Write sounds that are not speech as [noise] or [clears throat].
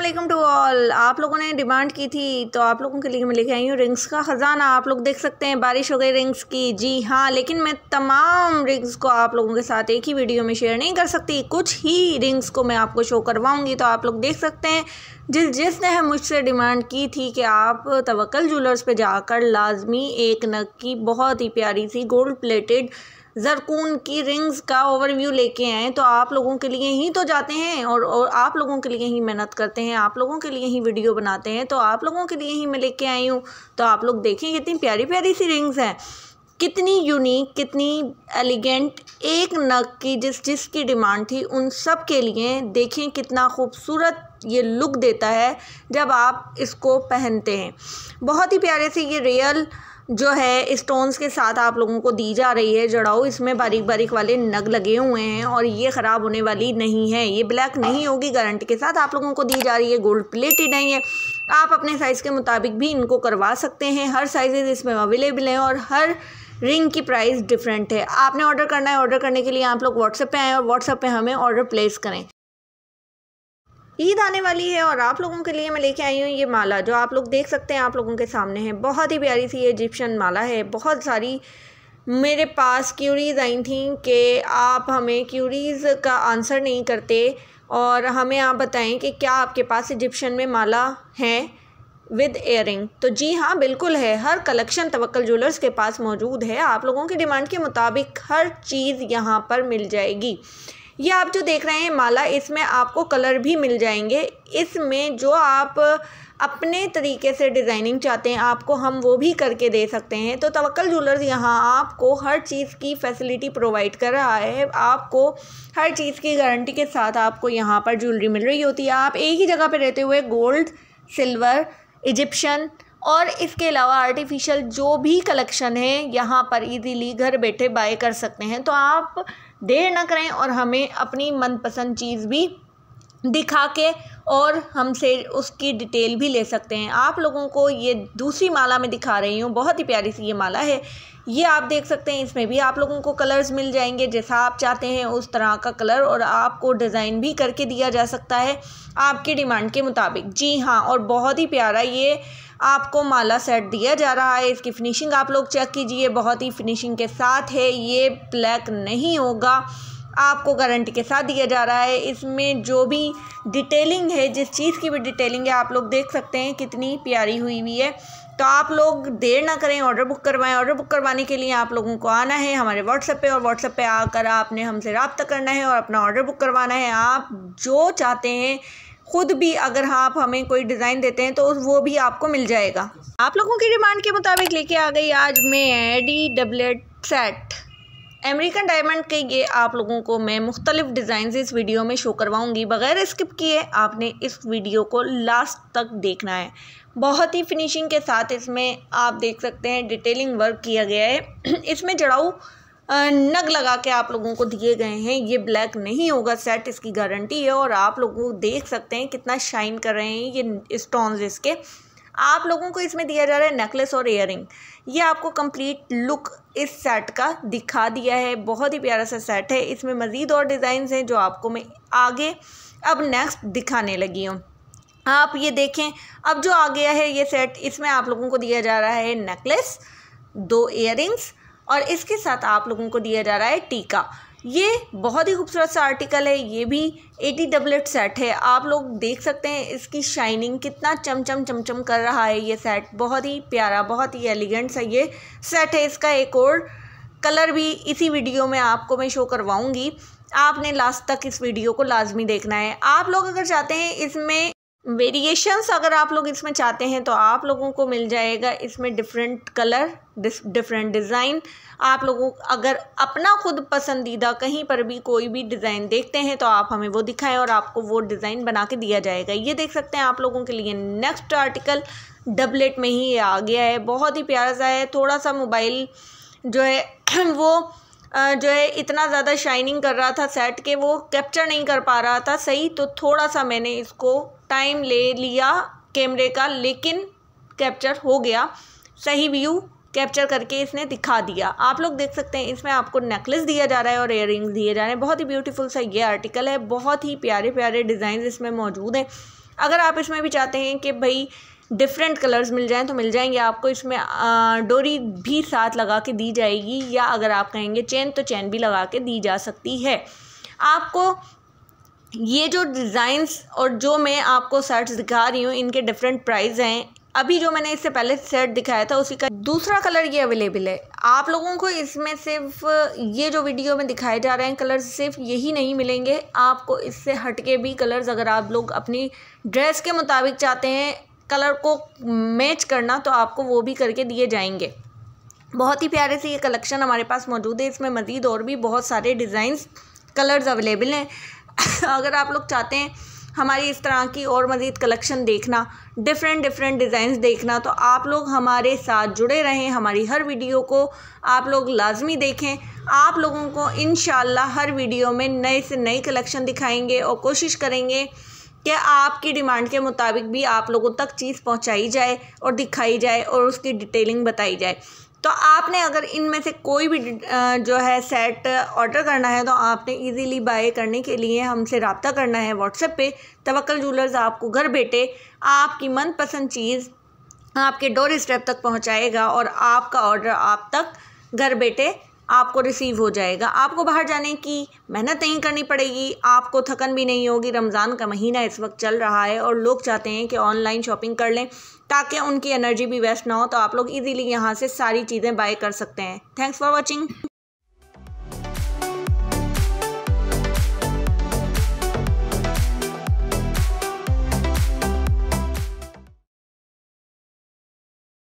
Aslam to all आप लोगों ने डिमांड की थी तो आप लोगों के लिए मैं लेके आई हूँ रिंग्स का ख़जाना आप लोग देख सकते हैं बारिश हो गई रिंग्स की जी हाँ लेकिन मैं तमाम रिंग्स को आप लोगों के साथ एक ही वीडियो में शेयर नहीं कर सकती कुछ ही रिंग्स को मैं आपको शो करवाऊँगी तो आप लोग देख सकते हैं जिस जिसने है मुझसे डिमांड की थी कि आप तवक्ल ज्वेलर्स पर जाकर लाजमी एक नग की बहुत ही प्यारी सी गोल्ड प्लेटेड जरकून की रिंग्स का ओवरव्यू लेके आएँ तो आप लोगों के लिए ही तो जाते हैं और और आप लोगों के लिए ही मेहनत करते हैं आप लोगों के लिए ही वीडियो बनाते हैं तो आप लोगों के लिए ही मैं लेके आई हूँ तो आप लोग देखें कितनी प्यारी प्यारी सी रिंग्स हैं कितनी यूनिक कितनी एलिगेंट एक नग की जिस जिस की डिमांड थी उन सब के लिए देखें कितना खूबसूरत ये लुक देता है जब आप इसको पहनते हैं बहुत ही प्यारे से ये रियल जो है स्टोन्स के साथ आप लोगों को दी जा रही है जड़ाऊ इसमें बारीक बारीक वाले नग लगे हुए हैं और ये ख़राब होने वाली नहीं है ये ब्लैक नहीं होगी गारंटी के साथ आप लोगों को दी जा रही है गोल्ड प्लेट ही नहीं है आप अपने साइज़ के मुताबिक भी इनको करवा सकते हैं हर साइजेज़ इसमें अवेलेबल हैं और हर रिंग की प्राइस डिफरेंट है आपने ऑर्डर करना है ऑर्डर करने के लिए आप लोग व्हाट्सएप पर आएँ और व्हाट्सएप पर हमें ऑर्डर प्लेस करें ईद आने वाली है और आप लोगों के लिए मैं लेके आई हूँ ये माला जो आप लोग देख सकते हैं आप लोगों के सामने है बहुत ही प्यारी सी ये इजिप्शियन माला है बहुत सारी मेरे पास क्यूरीज आई थी कि आप हमें क्यूरीज का आंसर नहीं करते और हमें आप बताएं कि क्या आपके पास इजिप्शियन में माला है विद एयरिंग तो जी हाँ बिल्कुल है हर कलेक्शन तवक्ल ज्वेलर्स के पास मौजूद है आप लोगों की डिमांड के मुताबिक हर चीज़ यहाँ पर मिल जाएगी ये आप जो देख रहे हैं माला इसमें आपको कलर भी मिल जाएंगे इसमें जो आप अपने तरीके से डिज़ाइनिंग चाहते हैं आपको हम वो भी करके दे सकते हैं तो तवक्ल जूलर्स यहाँ आपको हर चीज़ की फैसिलिटी प्रोवाइड कर रहा है आपको हर चीज़ की गारंटी के साथ आपको यहाँ पर ज्वेलरी मिल रही होती है आप एक ही जगह पर रहते हुए गोल्ड सिल्वर इजिप्शन और इसके अलावा आर्टिफिशियल जो भी कलेक्शन है यहाँ पर ईजीली घर बैठे बाय कर सकते हैं तो आप देर ना करें और हमें अपनी मनपसंद चीज़ भी दिखा के और हमसे उसकी डिटेल भी ले सकते हैं आप लोगों को ये दूसरी माला में दिखा रही हूँ बहुत ही प्यारी सी ये माला है ये आप देख सकते हैं इसमें भी आप लोगों को कलर्स मिल जाएंगे जैसा आप चाहते हैं उस तरह का कलर और आपको डिज़ाइन भी करके दिया जा सकता है आपके डिमांड के मुताबिक जी हाँ और बहुत ही प्यारा ये आपको माला सेट दिया जा रहा है इसकी फिनिशिंग आप लोग चेक कीजिए बहुत ही फिनिशिंग के साथ है ये ब्लैक नहीं होगा आपको गारंटी के साथ दिया जा रहा है इसमें जो भी डिटेलिंग है जिस चीज़ की भी डिटेलिंग है आप लोग देख सकते हैं कितनी प्यारी हुई हुई है तो आप लोग देर ना करें ऑर्डर बुक करवाएं ऑर्डर बुक करवाने के लिए आप लोगों को आना है हमारे व्हाट्सएप पे और व्हाट्सएप पे आकर आपने हमसे रबता करना है और अपना ऑर्डर बुक करवाना है आप जो चाहते हैं खुद भी अगर आप हमें कोई डिज़ाइन देते हैं तो वो भी आपको मिल जाएगा आप लोगों की डिमांड के मुताबिक लेके आ गई आज मैं डी डब्लेट सेट अमेरिकन डायमंड के ये आप लोगों को मैं मुख्तलिफ डिज़ाइन इस वीडियो में शो करवाऊंगी बगैर स्किप किए आपने इस वीडियो को लास्ट तक देखना है बहुत ही फिनिशिंग के साथ इसमें आप देख सकते हैं डिटेलिंग वर्क किया गया है [clears throat] इसमें जड़ाऊ नग लगा के आप लोगों को दिए गए हैं ये ब्लैक नहीं होगा सेट इसकी गारंटी है और आप को देख सकते हैं कितना शाइन कर रहे हैं ये स्टोन इसके आप लोगों को इसमें दिया जा रहा है नेकलेस और इयर ये आपको कंप्लीट लुक इस सेट का दिखा दिया है बहुत ही प्यारा सा सेट है इसमें मज़ीद और डिज़ाइंस हैं जो आपको मैं आगे अब नेक्स्ट दिखाने लगी हूँ आप ये देखें अब जो आ गया है ये सेट इसमें आप लोगों को दिया जा रहा है नेकलेस दो इयर और इसके साथ आप लोगों को दिया जा रहा है टीका ये बहुत ही खूबसूरत सा आर्टिकल है ये भी एटी डबलेट सेट है आप लोग देख सकते हैं इसकी शाइनिंग कितना चमचम चमचम कर रहा है ये सेट बहुत ही प्यारा बहुत ही एलिगेंट सा ये सेट है इसका एक और कलर भी इसी वीडियो में आपको मैं शो करवाऊँगी आपने लास्ट तक इस वीडियो को लाजमी देखना है आप लोग अगर चाहते हैं इसमें वेरिएशंस अगर आप लोग इसमें चाहते हैं तो आप लोगों को मिल जाएगा इसमें डिफरेंट कलर डिफरेंट डिज़ाइन आप लोगों अगर अपना खुद पसंदीदा कहीं पर भी कोई भी डिज़ाइन देखते हैं तो आप हमें वो दिखाएं और आपको वो डिज़ाइन बना के दिया जाएगा ये देख सकते हैं आप लोगों के लिए नेक्स्ट आर्टिकल डबलेट में ही आ गया है बहुत ही प्यारा सा है थोड़ा सा मोबाइल जो है [clears throat] वो जो है इतना ज़्यादा शाइनिंग कर रहा था सेट के वो कैप्चर नहीं कर पा रहा था सही तो थोड़ा सा मैंने इसको टाइम ले लिया कैमरे का लेकिन कैप्चर हो गया सही व्यू कैप्चर करके इसने दिखा दिया आप लोग देख सकते हैं इसमें आपको नेकलेस दिया जा रहा है और इयर दिए जा रहे हैं बहुत ही ब्यूटीफुल सा ये आर्टिकल है बहुत ही प्यारे प्यारे डिज़ाइन इसमें मौजूद हैं अगर आप इसमें भी चाहते हैं कि भाई डिफरेंट कलर्स मिल जाएं तो मिल जाएंगे आपको इसमें डोरी भी साथ लगा के दी जाएगी या अगर आप कहेंगे चेन तो चेन भी लगा के दी जा सकती है आपको ये जो डिज़ाइंस और जो मैं आपको सेट्स दिखा रही हूँ इनके डिफरेंट प्राइस हैं अभी जो मैंने इससे पहले सेट दिखाया था उसी का दूसरा कलर ये अवेलेबल है आप लोगों को इसमें सिर्फ ये जो वीडियो में दिखाए जा रहे हैं कलर्स सिर्फ यही नहीं मिलेंगे आपको इससे हटके भी कलर्स अगर आप लोग अपनी ड्रेस के मुताबिक चाहते हैं कलर को मैच करना तो आपको वो भी करके दिए जाएंगे बहुत ही प्यारे से ये कलेक्शन हमारे पास मौजूद है इसमें मज़ीद और भी बहुत सारे डिज़ाइंस कलर्स अवेलेबल हैं अगर आप लोग चाहते हैं हमारी इस तरह की और मज़ीद कलेक्शन देखना डिफरेंट डिफरेंट डिज़ाइंस देखना तो आप लोग हमारे साथ जुड़े रहें हमारी हर वीडियो को आप लोग लाजमी देखें आप लोगों को इन हर वीडियो में नए से नई कलेक्शन दिखाएंगे और कोशिश करेंगे कि आपकी डिमांड के मुताबिक भी आप लोगों तक चीज़ पहुंचाई जाए और दिखाई जाए और उसकी डिटेलिंग बताई जाए तो आपने अगर इनमें से कोई भी जो है सेट ऑर्डर करना है तो आपने इजीली बाय करने के लिए हमसे रबता करना है व्हाट्सएप पे तवक्ल जूलर्स आपको घर बैठे आपकी मनपसंद चीज़ आपके डोर स्टेप तक पहुंचाएगा और आपका ऑर्डर आप तक घर बैठे आपको रिसीव हो जाएगा आपको बाहर जाने की मेहनत नहीं करनी पड़ेगी आपको थकन भी नहीं होगी रमज़ान का महीना इस वक्त चल रहा है और लोग चाहते हैं कि ऑनलाइन शॉपिंग कर लें ताकि उनकी एनर्जी भी वेस्ट ना हो तो आप लोग इजीली यहाँ से सारी चीज़ें बाय कर सकते हैं थैंक्स फॉर वॉचिंग